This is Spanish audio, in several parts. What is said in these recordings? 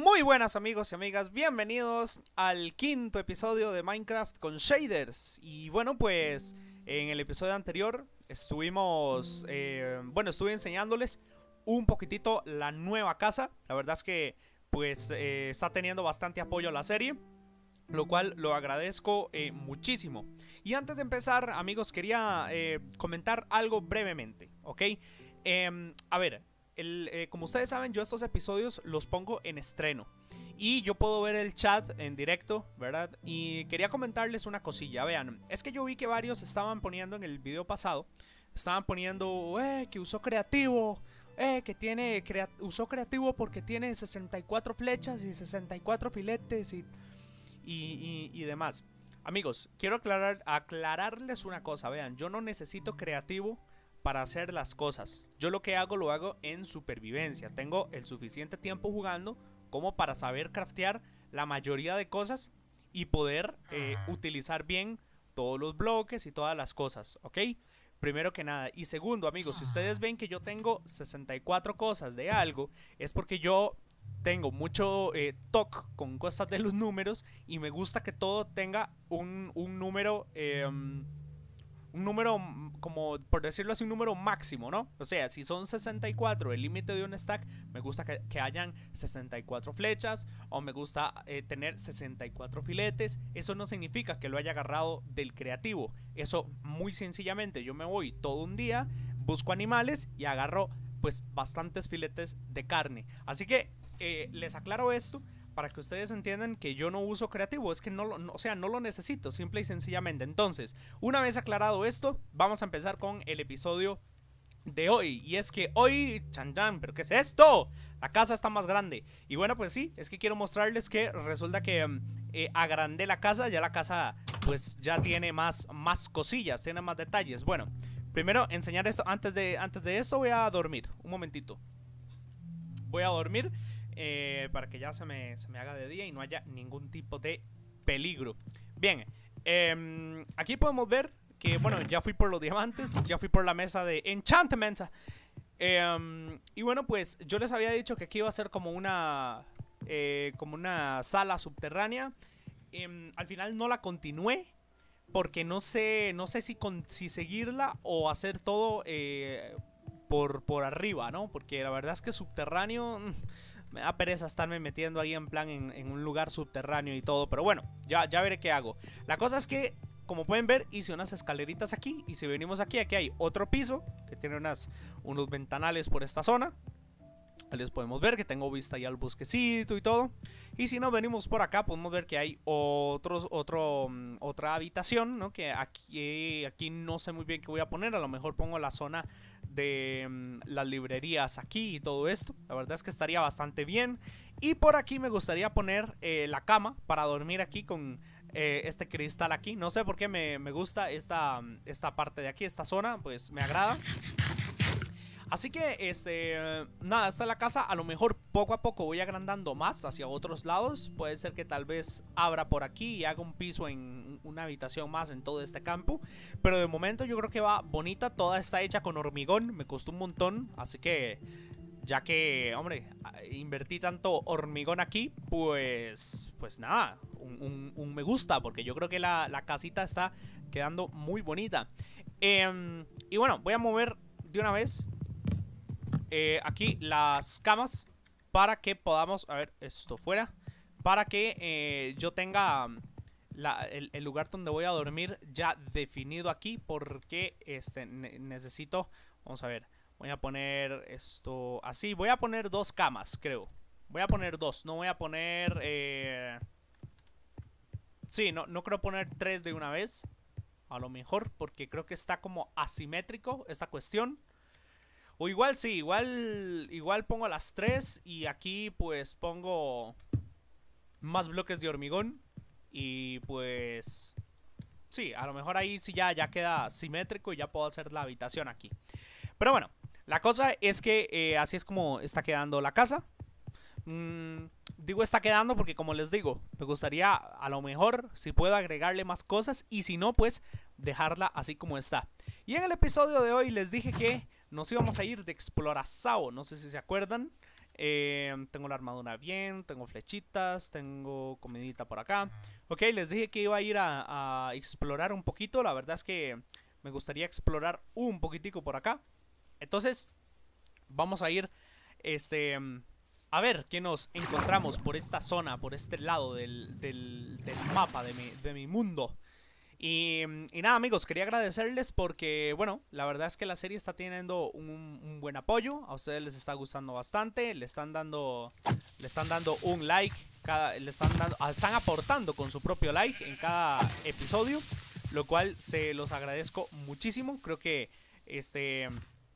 Muy buenas amigos y amigas, bienvenidos al quinto episodio de Minecraft con shaders. Y bueno, pues en el episodio anterior estuvimos, eh, bueno, estuve enseñándoles un poquitito la nueva casa. La verdad es que pues eh, está teniendo bastante apoyo a la serie. Lo cual lo agradezco eh, muchísimo. Y antes de empezar, amigos, quería comentar algo brevemente, ¿ok? Em, a ver, eh, como ustedes saben, yo estos episodios los pongo en estreno. Y yo puedo ver el chat en directo, ¿verdad? Y quería comentarles una cosilla, vean. Es que yo vi que varios estaban poniendo en el video pasado, estaban poniendo, eh, que usó creativo, eh, que tiene creativo porque tiene 64 flechas y 64 filetes y, y, y, demás. Amigos, quiero aclarar, aclararles una cosa, vean, yo no necesito creativo para hacer las cosas. Yo lo que hago lo hago en supervivencia. Tengo el suficiente tiempo jugando como para saber craftear la mayoría de cosas y poder eh, utilizar bien todos los bloques y todas las cosas, ¿ok? Primero que nada. Y segundo, amigos, si ustedes ven que yo tengo 64 cosas de algo, es porque yo tengo mucho eh, toque con cosas de los números y me gusta que todo tenga un, un número... Em, un número, mm, como por decirlo así, un número máximo, ¿no? O sea, si son 64 el límite de un stack, me gusta que, hayan 64 flechas o me gusta eh, tener 64 filetes. Eso no significa que lo haya agarrado del creativo. Eso muy sencillamente, yo me voy todo un día, busco animales y agarro pues bastantes filetes de carne. Así que eh, les aclaro esto para que ustedes entiendan que yo no uso creativo, es que no lo, sea, no lo necesito, simple y sencillamente. Entonces, una vez aclarado esto, vamos a empezar con el episodio de hoy. Y es que hoy, chan chan, ¿pero qué es esto? La casa está más grande. Y bueno, pues sí, es que quiero mostrarles que resulta que mm, eh, agrandé la casa, ya la casa pues ya tiene más, más cosillas, tiene más detalles. Bueno, primero enseñar esto, antes de, antes de eso voy a dormir, un momentito. Voy a dormir eh, para que ya se me, haga de día y no haya ningún tipo de peligro. Bien, em, aquí podemos ver que, bueno, ya fui por los diamantes, ya fui por la mesa de enchantment. Em, y bueno, pues yo les había dicho que aquí iba a ser como una, eh, como una sala subterránea. Em, al final no la continué porque no sé, no sé si, si seguirla o hacer todo eh, por, por arriba, ¿no? Porque la verdad es que subterráneo me da pereza estarme metiendo ahí en plan en, un lugar subterráneo y todo. Pero bueno, ya, ya veré qué hago. La cosa es que, como pueden ver, hice unas escaleritas aquí. Y si venimos aquí, aquí hay otro piso que tiene unas, unos ventanales por esta zona. Ahí les podemos ver que tengo vista ya al bosquecito y todo. Y si no venimos por acá, podemos ver que hay otros, otro, mm, otra habitación, Que aquí, aquí no sé muy bien qué voy a poner. A lo mejor pongo la zona de mm, las librerías aquí y todo esto. La verdad es que estaría bastante bien. Y por aquí me gustaría poner eh, la cama para dormir aquí con eh, este cristal aquí. No sé por qué me, gusta esta, mm, esta parte de aquí, esta zona, pues me agrada. Así que, este, nada, es la casa. A lo mejor poco a poco voy agrandando más hacia otros lados. Puede ser que tal vez abra por aquí y haga un piso en una habitación más en todo este campo. Pero de momento yo creo que va bonita. Toda está hecha con hormigón. Me costó un montón. Así que, ya que, hombre, invertí tanto hormigón aquí, pues, pues nada, un, me gusta. Porque yo creo que la, casita está quedando muy bonita. Em, y bueno, voy a mover de una vez eh, aquí las camas para que podamos, a ver, esto fuera, para que eh, yo tenga um, el, lugar donde voy a dormir ya definido aquí porque este, necesito, vamos a ver, voy a poner esto así, voy a poner dos camas, creo. Voy a poner dos, no voy a poner... Eh, sí, no, no creo poner tres de una vez. A lo mejor, porque creo que está como asimétrico esta cuestión. O igual sí, igual, igual pongo las tres y aquí pues pongo más bloques de hormigón y pues sí, a lo mejor ahí sí ya, ya queda simétrico y ya puedo hacer la habitación aquí. Pero bueno, la cosa es que eh, así es como está quedando la casa. Mm, digo está quedando porque como les digo, me gustaría a lo mejor si puedo agregarle más cosas y si no pues dejarla así como está. Y en el episodio de hoy les dije que nos íbamos a ir de Explorazao, no sé si se acuerdan. Eh, tengo la armadura bien, tengo flechitas, tengo comidita por acá. Ok, les dije que iba a ir a, explorar un poquito, la verdad es que me gustaría explorar un poquitico por acá. Entonces, vamos a ir, este... A ver qué nos encontramos por esta zona, por este lado del, mapa de mi, de mi mundo. Mm, y, nada, amigos, quería agradecerles porque, bueno, la verdad es que la serie está teniendo un, buen apoyo. A ustedes les está gustando bastante. Le están dando, le están dando un like. Cada, le están, dando, ah, están aportando con su propio like en cada episodio. Lo cual se los agradezco muchísimo. Creo que este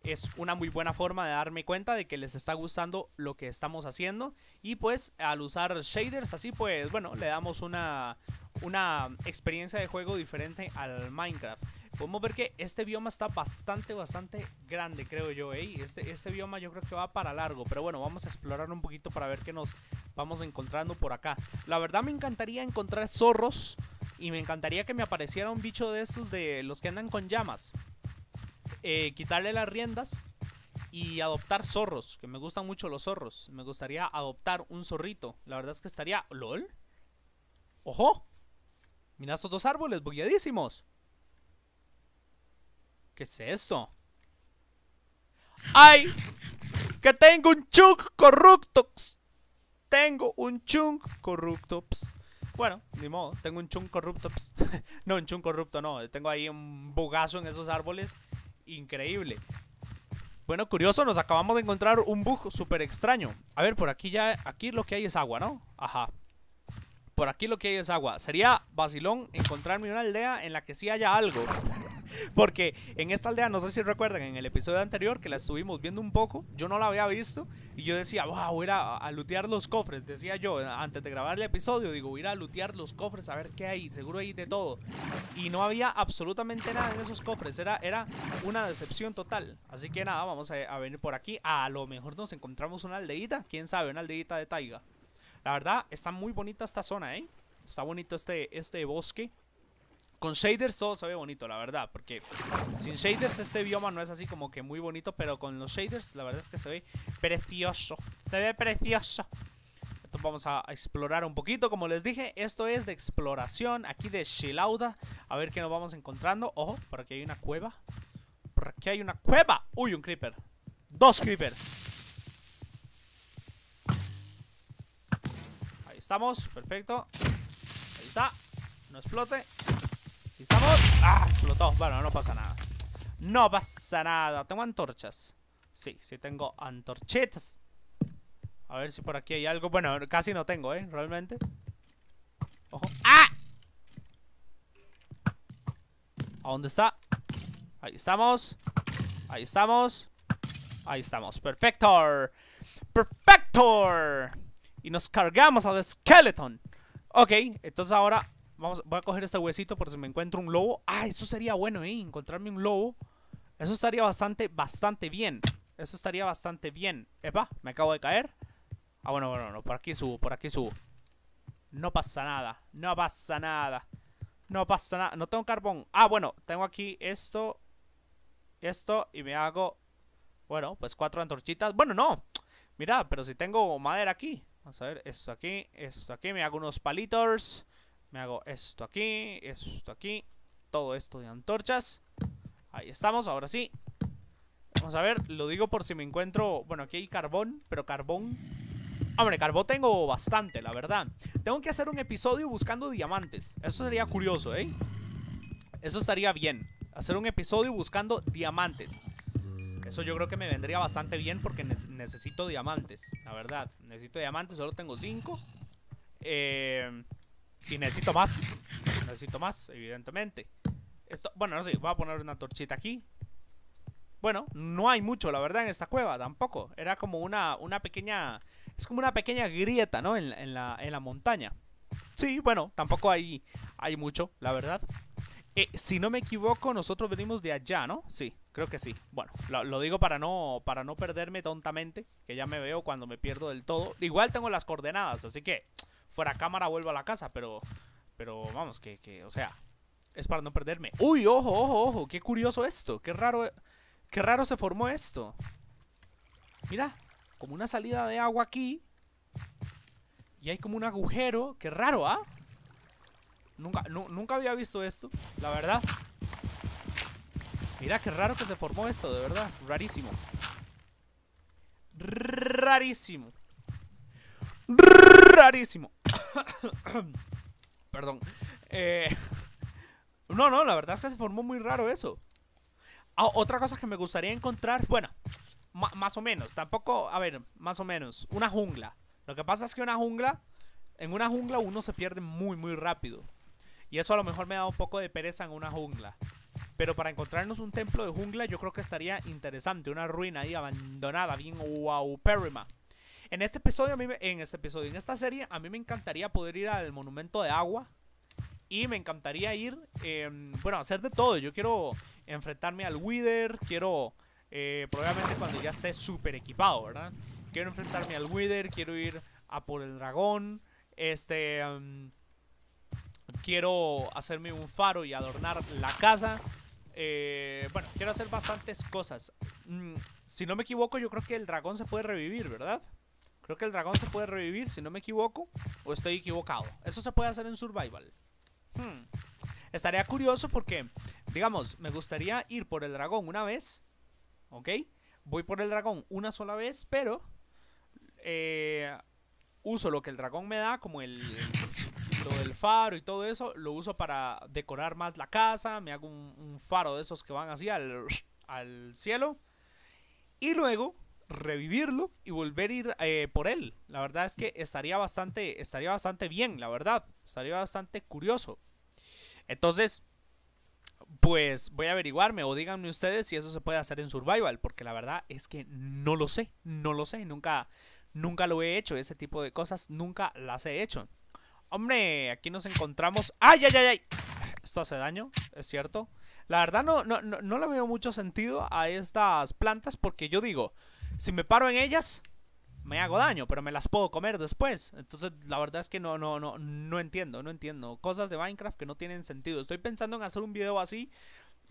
es una muy buena forma de darme cuenta de que les está gustando lo que estamos haciendo. Y pues al usar shaders así, pues bueno, le damos una, una experiencia de juego diferente al Minecraft. Podemos ver que este bioma está bastante, bastante grande, creo yo, ¿eh? Este, este, bioma yo creo que va para largo, pero bueno, vamos a explorar un poquito para ver qué nos vamos encontrando por acá. La verdad me encantaría encontrar zorros y me encantaría que me apareciera un bicho de estos de los que andan con llamas. Eh, quitarle las riendas y adoptar zorros, que me gustan mucho los zorros. Me gustaría adoptar un zorrito. La verdad es que estaría... ¿Lol? ¡Ojo! Mira estos dos árboles bugueadísimos. ¿Qué es eso? ¡Ay! ¡Que tengo un chunk corrupto! Tengo un chunk corrupto. Bueno, ni modo, tengo un chunk corrupto. no, un chunk corrupto, no. Tengo ahí un bugazo en esos árboles. Increíble. Bueno, curioso, nos acabamos de encontrar un bug súper extraño. A ver, por aquí ya, aquí lo que hay es agua, ¿no? Ajá. Por aquí lo que hay es agua. Sería vacilón encontrarme una aldea en la que sí haya algo. Porque en esta aldea, no sé si recuerdan, en el episodio anterior que la estuvimos viendo un poco, yo no la había visto y yo decía, wow, voy a ir a, lutear los cofres. Decía yo, eh, antes de grabar el episodio, digo, voy a ir a lutear los cofres a ver qué hay, seguro hay de todo. Y no había absolutamente nada en esos cofres, era, era una decepción total. Así que nada, vamos a, a venir por aquí. A lo mejor nos encontramos una aldeita, quién sabe, una aldeita de taiga. La verdad, está muy bonita esta zona, ¿eh? Está bonito este, este bosque. Con shaders todo se ve bonito, la verdad, porque sin shaders este bioma no es así como que muy bonito, pero con los shaders la verdad es que se ve precioso. Se ve precioso. Entonces vamos a explorar un poquito, como les dije, esto es de exploración, aquí de Shilauda, a ver qué nos vamos encontrando. Ojo, por aquí hay una cueva. Por aquí hay una cueva. Uy, un creeper. Dos creepers. estamos, perfecto Ahí está, no explote Ahí estamos, ah, explotó Bueno, no pasa nada No pasa nada, tengo antorchas Sí, sí tengo antorchetas A ver si por aquí hay algo Bueno, casi no tengo, eh, realmente Ojo, ¡ah! ¿A dónde está? Ahí estamos Ahí estamos Ahí estamos, perfecto Perfecto y nos cargamos al Skeleton. Ok, entonces ahora vamos, voy a coger este huesito por si me encuentro un lobo. Ah, eso sería bueno, ¿eh? Encontrarme un lobo. Eso estaría bastante, bastante bien. Eso estaría bastante bien. Epa, me acabo de caer. Ah, bueno, bueno, no, por aquí subo, por aquí subo. No pasa nada, no pasa nada. No pasa nada, no tengo carbón. Ah, bueno, tengo aquí esto, esto y me hago, bueno, pues cuatro antorchitas. Bueno, no, mira, pero si tengo madera aquí. Vamos a ver, esto aquí, esto aquí. Me hago unos palitos. Me hago esto aquí, esto aquí. Todo esto de antorchas. Ahí estamos, ahora sí. Vamos a ver, lo digo por si me encuentro... Bueno, aquí hay carbón, pero carbón... Hombre, carbón tengo bastante, la verdad. Tengo que hacer un episodio buscando diamantes. Eso sería curioso, ¿eh? Eso estaría bien. Hacer un episodio buscando diamantes. Eso yo creo que me vendría bastante bien porque necesito diamantes, la verdad. Necesito diamantes, solo tengo cinco eh, y necesito más. Necesito más, evidentemente. Esto, bueno, no sé, voy a poner una torchita aquí. Bueno, no hay mucho, la verdad, en esta cueva tampoco. Era como una, una pequeña... Es como una pequeña grieta, ¿no? En, la, en la montaña. Sí, bueno, tampoco hay, hay mucho, la verdad. Eh, si no me equivoco, nosotros venimos de allá, ¿no? Sí. Creo que sí. Bueno, lo, digo para no, para no perderme tontamente, que ya me veo cuando me pierdo del todo. Igual tengo las coordenadas, así que fuera cámara vuelvo a la casa, pero, pero vamos, que, o sea, es para no perderme. Uy, ojo, ojo, ojo, qué curioso esto, qué raro, qué raro se formó esto. Mira, como una salida de agua aquí. Y hay como un agujero, qué raro, ¿ah? Nunca, nunca había visto esto, la verdad. Mira qué raro que se formó esto, de verdad. Rarísimo. Rarísimo. Rarísimo. Perdón. Eh, no, no, la verdad es que se formó muy raro eso. Ah, otra cosa que me gustaría encontrar, bueno, más o menos, tampoco, a ver, más o menos, una jungla. Lo que pasa es que una jungla, en una jungla uno se pierde muy, muy rápido. Y eso a lo mejor me da un poco de pereza en una jungla. Pero para encontrarnos un templo de jungla yo creo que estaría interesante. Una ruina ahí abandonada, bien wow, En este episodio, a mí en este episodio, en esta serie, a mí me encantaría poder ir al monumento de agua. Y me encantaría ir, em, bueno, hacer de todo. Yo quiero enfrentarme al Wither, quiero, eh, probablemente cuando ya esté súper equipado, ¿verdad? Quiero enfrentarme al Wither, quiero ir a por el dragón, este... Em, quiero hacerme un faro y adornar la casa. Eh, bueno, quiero hacer bastantes cosas. Mm, si no me equivoco, yo creo que el dragón se puede revivir, ¿verdad? Creo que el dragón se puede revivir, si no me equivoco. O estoy equivocado. Eso se puede hacer en Survival. Hmm. Estaría curioso porque, digamos, me gustaría ir por el dragón una vez. ¿Ok? Voy por el dragón una sola vez, pero... Eh, uso lo que el dragón me da como el lo del faro y todo eso, lo uso para decorar más la casa. Me hago un, faro de esos que van así al, cielo. Y luego revivirlo y volver a ir eh, por él. La verdad es que estaría bastante, estaría bastante bien, la verdad. Estaría bastante curioso. Entonces, pues voy a averiguarme o díganme ustedes si eso se puede hacer en Survival, porque la verdad es que no lo sé, no lo sé, nunca, nunca lo he hecho, ese tipo de cosas nunca las he hecho. Hombre, aquí nos encontramos. ¡Ay, ay, ay, ay! Esto hace daño, es cierto. La verdad no, no, no, no le veo mucho sentido a estas plantas porque yo digo, si me paro en ellas, me hago daño, pero me las puedo comer después. Entonces, la verdad es que no, no, no, no entiendo, no entiendo. Cosas de Minecraft que no tienen sentido. Estoy pensando en hacer un video así.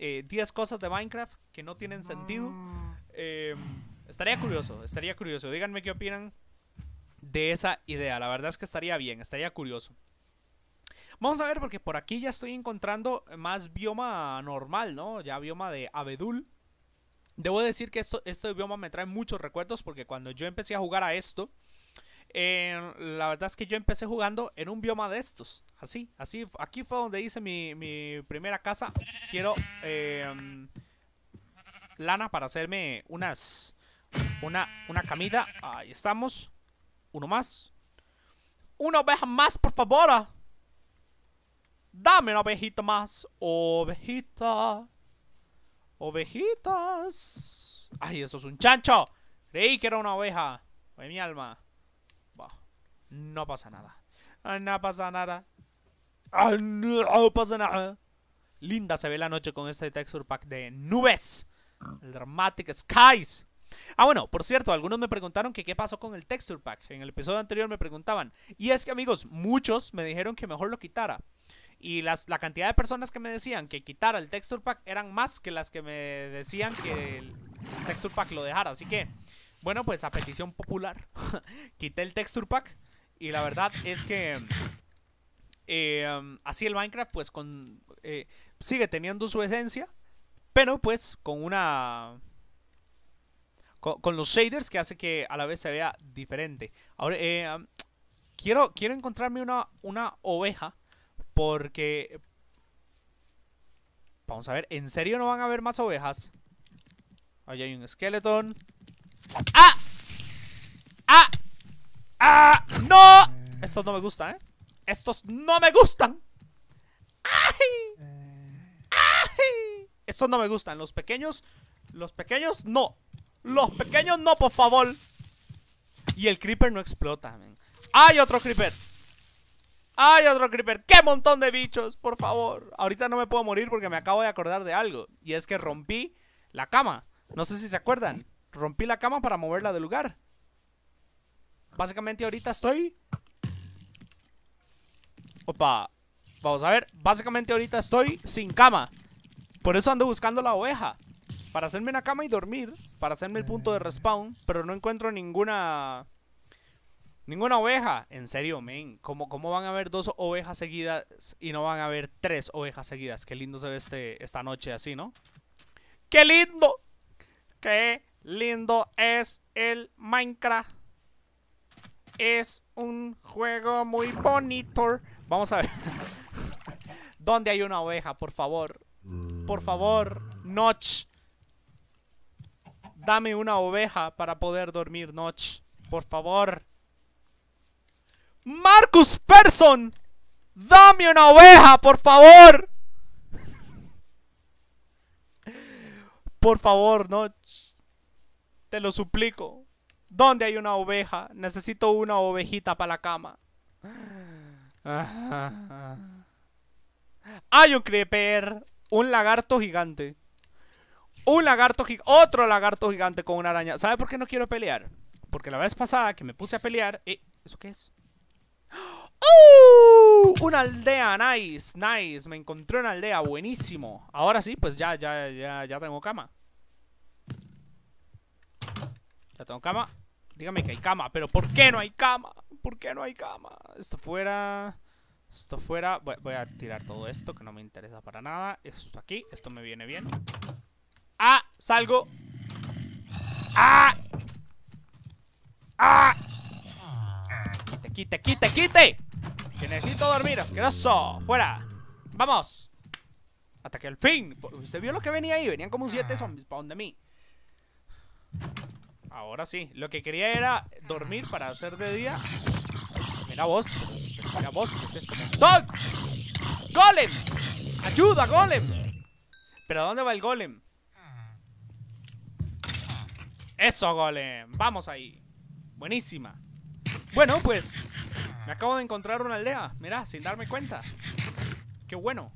10 eh, cosas de Minecraft que no tienen sentido. Eh, estaría curioso, estaría curioso. Díganme qué opinan de esa idea. La verdad es que estaría bien, estaría curioso. Vamos a ver, porque por aquí ya estoy encontrando más bioma normal, ¿no? Ya bioma de abedul. Debo decir que esto, este bioma me trae muchos recuerdos porque cuando yo empecé a jugar a esto, eh, la verdad es que yo empecé jugando en un bioma de estos. Así, así. Aquí fue donde hice mi, primera casa. Quiero eh, lana para hacerme unas... Una, una camita. Ahí estamos. Uno más. Una oveja más, por favor. Ah. Dame una ovejita más. Ovejita. Ovejitas. Ay, eso es un chancho. Creí que era una oveja. Ay, mi alma. no pasa nada. no pasa nada. no pasa nada. Linda se ve la noche con este texture pack de nubes. El Dramatic Skies. Ah, bueno, por cierto, algunos me preguntaron que qué pasó con el texture pack. En el episodio anterior me preguntaban. Y es que, amigos, muchos me dijeron que mejor lo quitara. Y las, la cantidad de personas que me decían que quitara el texture pack eran más que las que me decían que el texture pack lo dejara. Así que, bueno, pues a petición popular, quité el texture pack. Y la verdad es que eh, um, así el Minecraft pues con, eh, sigue teniendo su esencia, pero pues con una con, los shaders que hace que a la vez se vea diferente. Ahora, eh, quiero, quiero encontrarme una, una oveja porque... Vamos a ver, ¿en serio no van a haber más ovejas? Ahí hay un skeleton. ¡Ah! ¡Ah! ¡Ah! ¡No! Estos no me gustan, ¿eh? Estos no me gustan. ¡Ay! ¡Ay! Estos no me gustan. Los pequeños... Los pequeños no. Los pequeños no, por favor. Y el creeper no explota, ¡Hay otro creeper! ¡Hay otro creeper! ¡Qué montón de bichos, por favor! Ahorita no me puedo morir porque me acabo de acordar de algo. Y es que rompí la cama. No sé si se acuerdan. Rompí la cama para moverla de lugar. Básicamente ahorita estoy... Opa. Vamos a ver. Básicamente ahorita estoy sin cama. Por eso ando buscando la oveja. Para hacerme una cama y dormir para hacerme el punto de respawn, pero no encuentro ninguna... Ninguna oveja, en serio, men. ¿Cómo, van a haber dos ovejas seguidas y no van a haber tres ovejas seguidas? Qué lindo se ve este, esta noche así, ¿no? ¡Qué lindo! ¡Qué lindo es el Minecraft! Es un juego muy bonito. Vamos a ver. ¿Dónde hay una oveja? Por favor. Por favor. Notch. Dame una oveja para poder dormir, Notch. Por favor. Marcus Persson! Dame una oveja, por favor. por favor, Notch. Te lo suplico. ¿Dónde hay una oveja? Necesito una ovejita para la cama. Hay un creeper. Un lagarto gigante. Un lagarto gigante, otro lagarto gigante con una araña. ¿Sabe por qué no quiero pelear? Porque la vez pasada que me puse a pelear... Eh, ¿Eso qué es? ¡Oh! Una aldea, nice, nice. Me encontré una aldea, buenísimo. Ahora sí, pues ya, ya, ya, ya tengo cama. Ya tengo cama. Dígame que hay cama, pero ¿por qué no hay cama? ¿Por qué no hay cama? Esto fuera... Esto fuera... voy a tirar todo esto que no me interesa para nada. Esto aquí, esto me viene bien. Ah, salgo. Ah. Ah. Quite, quite, quite, quite. Que necesito dormir, asqueroso. Fuera. Vamos. Hasta que al fin. ¿Usted vio lo que venía ahí? Venían como siete zombies para donde mí. Ahora sí. Lo que quería era dormir para hacer de día. Mira vos. Mira vos. ¿Qué es esto? ¡Dog! ¡Golem! ¡Ayuda, golem! ¿Pero dónde va el golem? Eso, golem. Vamos ahí. Buenísima. Bueno, pues... Me acabo de encontrar una aldea. Mirá, sin darme cuenta. Qué bueno.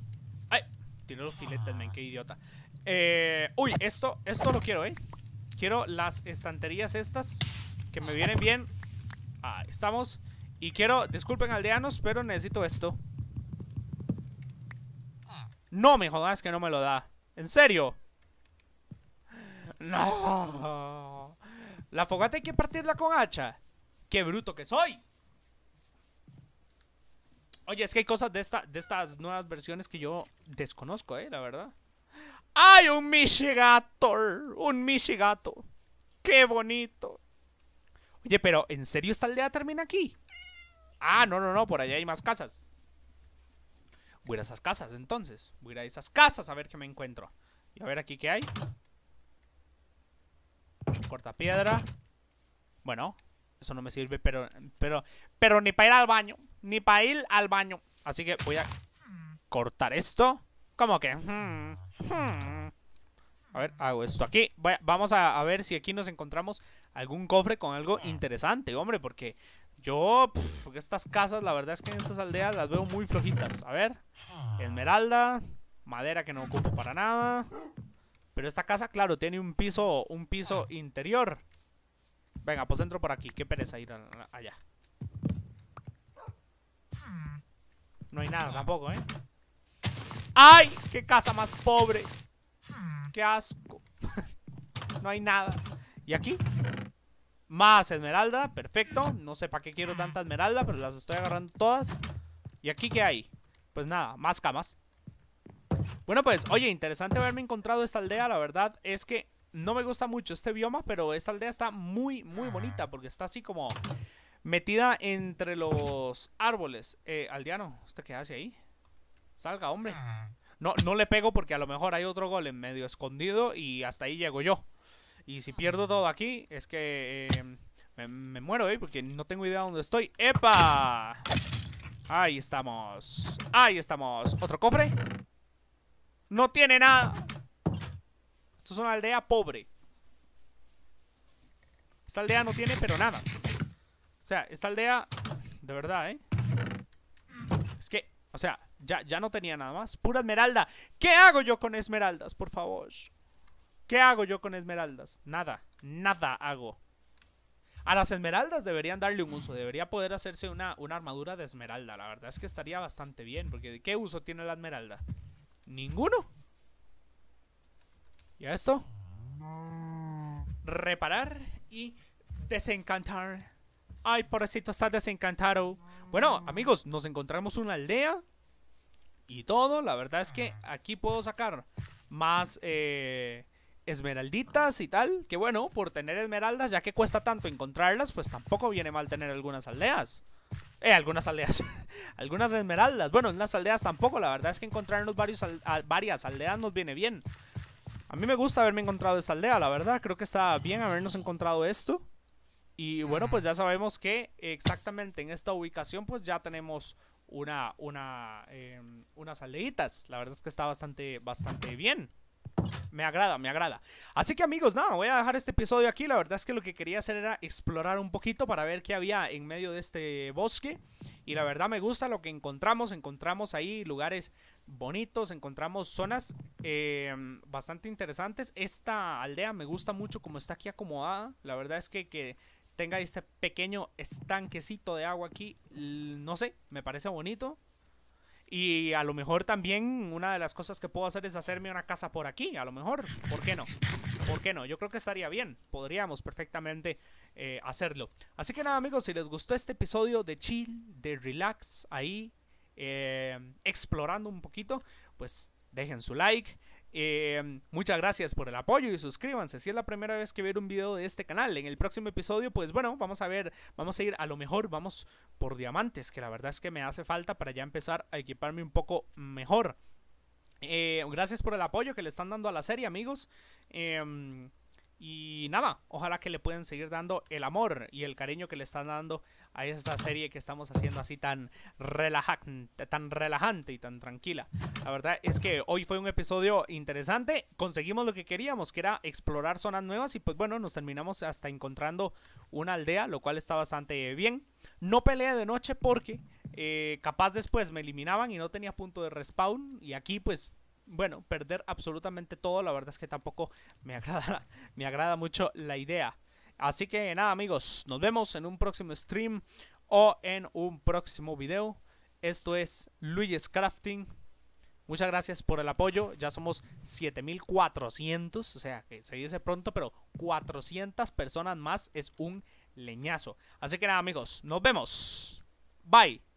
Ay, Tiene los filetes, men. Qué idiota. Eh, uy, esto, esto lo quiero, ¿eh? Quiero las estanterías estas que me vienen bien. Ah, estamos. Y quiero, disculpen aldeanos, pero necesito esto. No me jodas que no me lo da. ¿En serio? ¡No! La fogata hay que partirla con hacha. ¡Qué bruto que soy! Oye, es que hay cosas de, esta, de estas nuevas versiones que yo desconozco, eh, la verdad. ¡Ay, un Michigator! ¡Un Michigato! ¡Qué bonito! Oye, pero ¿en serio esta aldea termina aquí? Ah, no, no, no, por allá hay más casas. Voy a esas casas entonces. Voy a ir a esas casas a ver qué me encuentro. Y a ver aquí qué hay. Corta piedra. Bueno, eso no me sirve, pero, pero, pero ni para ir al baño. Ni para ir al baño. Así que voy a cortar esto. ¿Cómo que? Hmm, hmm. A ver, hago esto aquí. vamos a, ver si aquí nos encontramos algún cofre con algo interesante, hombre, porque yo, estas casas, la verdad es que en estas aldeas las veo muy flojitas. A ver, esmeralda, madera que no ocupo para nada. Pero esta casa, claro, tiene un piso, un piso interior. Venga, pues entro por aquí. Qué pereza ir allá. No hay nada tampoco, ¿eh? ¡Ay! ¡Qué casa más pobre! ¡Qué asco! no hay nada. ¿Y aquí? Más esmeralda, perfecto. No sé para qué quiero tanta esmeralda, pero las estoy agarrando todas. ¿Y aquí qué hay? Pues nada, más camas. Bueno, pues, oye, interesante haberme encontrado esta aldea. La verdad es que no me gusta mucho este bioma, pero esta aldea está muy, muy bonita porque está así como metida entre los árboles. Eh, aldeano, ¿usted qué hace ahí? Salga, hombre. No, no le pego porque a lo mejor hay otro Gol en medio escondido y hasta ahí llego yo. Y si pierdo todo aquí, es que eh, me, muero, ¿eh? Porque no tengo idea dónde estoy. ¡Epa! Ahí estamos. Ahí estamos. ¿Otro cofre? No tiene nada. Esto es una aldea pobre. Esta aldea no tiene pero nada. O sea, esta aldea... De verdad, ¿eh? Es que, o sea, ya, ya no tenía nada más. Pura esmeralda. ¿Qué hago yo con esmeraldas, por favor? ¿Qué hago yo con esmeraldas? Nada, nada hago. A las esmeraldas deberían darle un uso. Debería poder hacerse una, una armadura de esmeralda. La verdad es que estaría bastante bien. Porque ¿qué uso tiene la esmeralda? Ninguno. Y esto. Reparar y desencantar. Ay, pobrecito, está desencantado. Bueno, amigos, nos encontramos una aldea. Y todo, la verdad es que aquí puedo sacar más eh, esmeralditas y tal. Que bueno, por tener esmeraldas, ya que cuesta tanto encontrarlas, pues tampoco viene mal tener algunas aldeas. Eh, algunas aldeas. algunas esmeraldas. Bueno, en las aldeas tampoco. La verdad es que encontrarnos varias aldeas nos viene bien. A mí me gusta haberme encontrado esta aldea, la verdad. Creo que está bien habernos encontrado esto. Y bueno, pues ya sabemos que exactamente en esta ubicación pues ya tenemos una, una, em, unas aldeitas. La verdad es que está bastante, bastante bien. Me agrada, me agrada. Así que amigos, nada, voy a dejar este episodio aquí. La verdad es que lo que quería hacer era explorar un poquito para ver qué había en medio de este bosque. Y la verdad me gusta lo que encontramos. Encontramos ahí lugares bonitos, encontramos zonas em, bastante interesantes. Esta aldea me gusta mucho como está aquí acomodada. La verdad es que, que tenga este pequeño estanquecito de agua aquí, no sé, me parece bonito. Y a lo mejor también una de las cosas que puedo hacer es hacerme una casa por aquí, a lo mejor. ¿Por qué no? ¿Por qué no? Yo creo que estaría bien. Podríamos perfectamente eh, hacerlo. Así que nada amigos, si les gustó este episodio de chill, de relax, ahí eh, explorando un poquito, pues dejen su like. Eh, muchas gracias por el apoyo y suscríbanse si es la primera vez que ver un video de este canal. En el próximo episodio, pues bueno, vamos a ver, vamos a ir a lo mejor, vamos por diamantes, que la verdad es que me hace falta para ya empezar a equiparme un poco mejor. Eh, gracias por el apoyo que le están dando a la serie, amigos. Em, y nada, ojalá que le puedan seguir dando el amor y el cariño que le están dando a esta serie que estamos haciendo así tan relajante, tan relajante y tan tranquila. La verdad es que hoy fue un episodio interesante, conseguimos lo que queríamos, que era explorar zonas nuevas y pues bueno, nos terminamos hasta encontrando una aldea, lo cual está bastante bien. No peleé de noche porque eh, capaz después me eliminaban y no tenía punto de respawn y aquí pues bueno, perder absolutamente todo, la verdad es que tampoco me agrada, me agrada mucho la idea. Así que nada amigos, nos vemos en un próximo stream o en un próximo video. Esto es Luigi's Crafting. Muchas gracias por el apoyo. Ya somos 7400, o sea, que se dice pronto, pero 400 personas más es un leñazo. Así que nada, amigos, nos vemos. Bye.